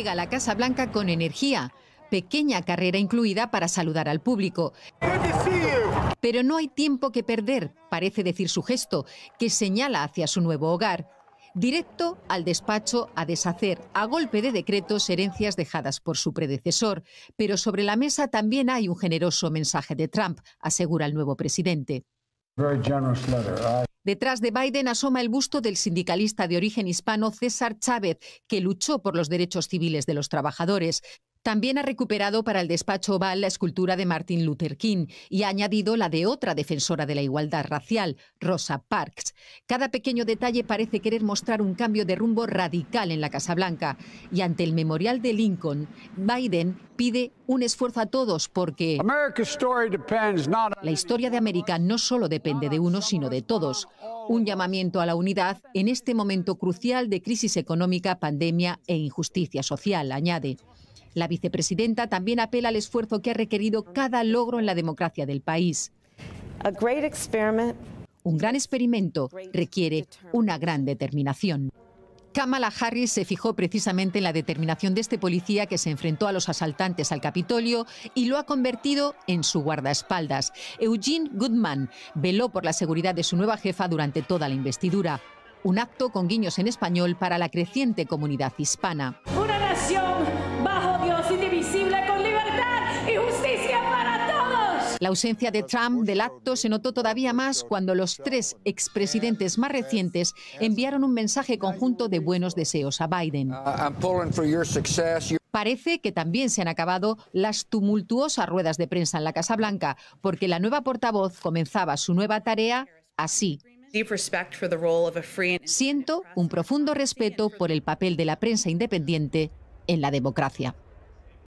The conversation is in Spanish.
Llega a la Casa Blanca con energía, pequeña carrera incluida para saludar al público. Pero no hay tiempo que perder, parece decir su gesto, que señala hacia su nuevo hogar. Directo al despacho a deshacer a golpe de decretos herencias dejadas por su predecesor. Pero sobre la mesa también hay un generoso mensaje de Trump, asegura el nuevo presidente. Detrás de Biden asoma el busto del sindicalista de origen hispano César Chávez, que luchó por los derechos civiles de los trabajadores. También ha recuperado para el despacho Oval la escultura de Martin Luther King y ha añadido la de otra defensora de la igualdad racial, Rosa Parks. Cada pequeño detalle parece querer mostrar un cambio de rumbo radical en la Casa Blanca. Y ante el memorial de Lincoln, Biden pide un esfuerzo a todos porque la historia de América no solo depende de uno, sino de todos. Un llamamiento a la unidad en este momento crucial de crisis económica, pandemia e injusticia social, añade. La vicepresidenta también apela al esfuerzo que ha requerido cada logro en la democracia del país. Un gran experimento requiere una gran determinación. Kamala Harris se fijó precisamente en la determinación de este policía que se enfrentó a los asaltantes al Capitolio y lo ha convertido en su guardaespaldas. Eugene Goodman veló por la seguridad de su nueva jefa durante toda la investidura. Un acto con guiños en español para la creciente comunidad hispana. La ausencia de Trump del acto se notó todavía más cuando los tres expresidentes más recientes enviaron un mensaje conjunto de buenos deseos a Biden. Uh, Parece que también se han acabado las tumultuosas ruedas de prensa en la Casa Blanca, porque la nueva portavoz comenzaba su nueva tarea así. Siento un profundo respeto por el papel de la prensa independiente en la democracia.